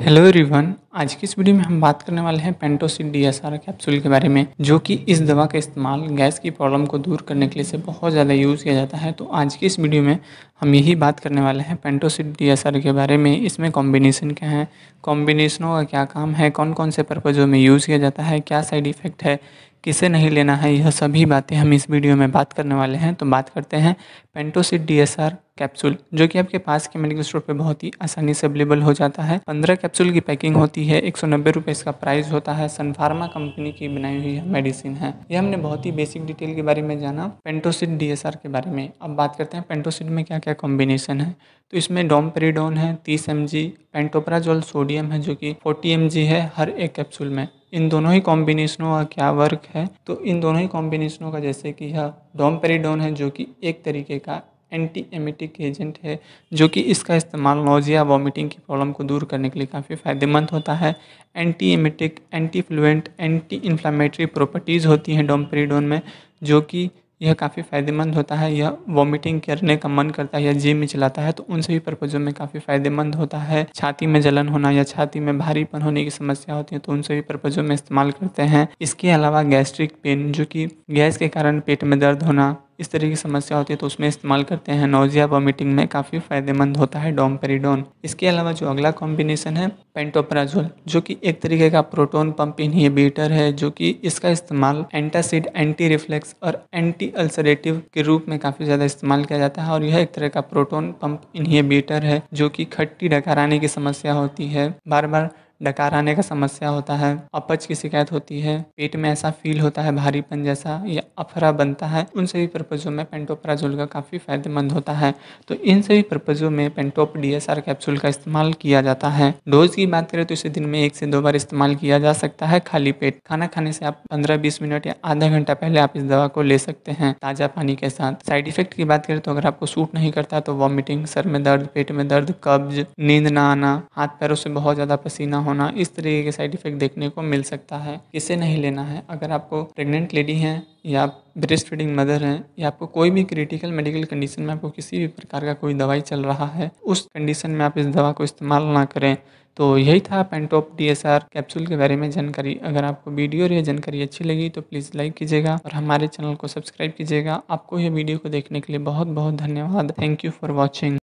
Hello everyone, आज की इस वीडियो में हम बात करने वाले हैं Pantocid D S R capsule के बारे में जो कि इस दवा का इस्तेमाल गैस की प्रॉब्लम को दूर करने के लिए से बहुत ज़्यादा यूज़ किया जाता है तो आज की इस वीडियो में हम यही बात करने वाले हैं पेंटोसिड डी एस आर के बारे में इसमें कॉम्बिनेशन क्या है कॉम्बिनेशनों का क्या काम है कौन कौन से पर्पज़ों में यूज़ किया जाता है क्या साइड इफ़ेक्ट है किसे नहीं लेना है यह सभी बातें हम इस वीडियो में बात करने वाले हैं तो बात करते हैं Pantocid D S R capsule जो कि आपके पास के मेडिकल स्टोर पर बहुत ही आसानी से अवेलेबल हो जाता है पंद्रह कैप्सूल की पैकिंग होती है है एक सौ नब्बे रुपये इसका प्राइस होता है सनफार्मा कंपनी की बनाई हुई मेडिसिन है ये हमने बहुत ही बेसिक डिटेल के बारे में जाना पेंटोसिड डीएसआर के बारे में अब बात करते हैं पेंटोसिड में क्या क्या कॉम्बिनेशन है तो इसमें डोमपेरिडोन है तीस एम जी पेंटोप्राजोल सोडियम है जो कि फोर्टी एम जी है हर एक कैप्सूल में इन दोनों ही कॉम्बिनेशनों का क्या वर्क है तो इन दोनों ही कॉम्बिनेशनों का जैसे कि यह डोमपेरिडोन है जो कि एक तरीके का एंटी एमिटिक एजेंट है जो कि इसका इस्तेमाल नोजिया वॉमिटिंग की प्रॉब्लम को दूर करने के लिए काफ़ी फायदेमंद होता है anti emetic anti fluent anti inflammatory properties होती हैं डोमपेरीडोन में जो कि यह काफ़ी फ़ायदेमंद होता है यह वॉमिटिंग करने का मन करता है या जिम में चलाता है तो उन सभी पर्पज़ों में काफ़ी फ़ायदेमंद होता है छाती में जलन होना या छाती में भारीपन होने की समस्या होती है तो उन सभी पर्पज़ों में इस्तेमाल करते हैं इसके अलावा गैस्ट्रिक पेन जो कि गैस के कारण पेट में दर्द होना इस तरह की समस्या होती है तो उसमें इस्तेमाल करते हैं नोजिया वॉमिटिंग में काफ़ी फायदेमंद होता है डोमपेरिडोन इसके अलावा जो अगला कॉम्बिनेशन है पेंटोपराजोल जो कि एक तरीके का प्रोटोन पंप इनहिबिटर है जो कि इसका इस्तेमाल एंटासिड एंटी रिफ्लेक्स और एंटी अल्सरेटिव के रूप में काफ़ी ज़्यादा इस्तेमाल किया जाता है और यह एक तरह का प्रोटोन पंप इनहिबिटर है जो कि खट्टी डकाराने की समस्या होती है बार बार डकार आने का समस्या होता है अपच की शिकायत होती है पेट में ऐसा फील होता है भारीपन जैसा या अफरा बनता है उन सभी पर्पज़ों में पेंटोपराजोल का काफ़ी फायदेमंद होता है तो इन सभी पर्पज़ों में पेंटोप डी कैप्सूल का इस्तेमाल किया जाता है डोज की बात करें तो इसे दिन में एक से दो बार इस्तेमाल किया जा सकता है खाली पेट खाना खाने से आप पंद्रह बीस मिनट या आधा घंटा पहले आप इस दवा को ले सकते हैं ताज़ा पानी के साथ साइड इफेक्ट की बात करें तो अगर आपको सूट नहीं करता तो वॉमिटिंग सर में दर्द पेट में दर्द कब्ज नींद ना आना हाथ पैरों से बहुत ज़्यादा पसीना होना इस तरीके के साइड इफेक्ट देखने को मिल सकता है इसे नहीं लेना है अगर आपको प्रेग्नेंट लेडी हैं या ब्रेस्ट फीडिंग मदर हैं या आपको कोई भी क्रिटिकल मेडिकल कंडीशन में आपको किसी भी प्रकार का कोई दवाई चल रहा है उस कंडीशन में आप इस दवा को इस्तेमाल ना करें तो यही था Pantop D S R capsule के बारे में जानकारी अगर आपको वीडियो और यह जानकारी अच्छी लगी तो प्लीज़ लाइक कीजिएगा और हमारे चैनल को सब्सक्राइब कीजिएगा आपको यह वीडियो को देखने के लिए बहुत बहुत धन्यवाद थैंक यू फॉर वॉचिंग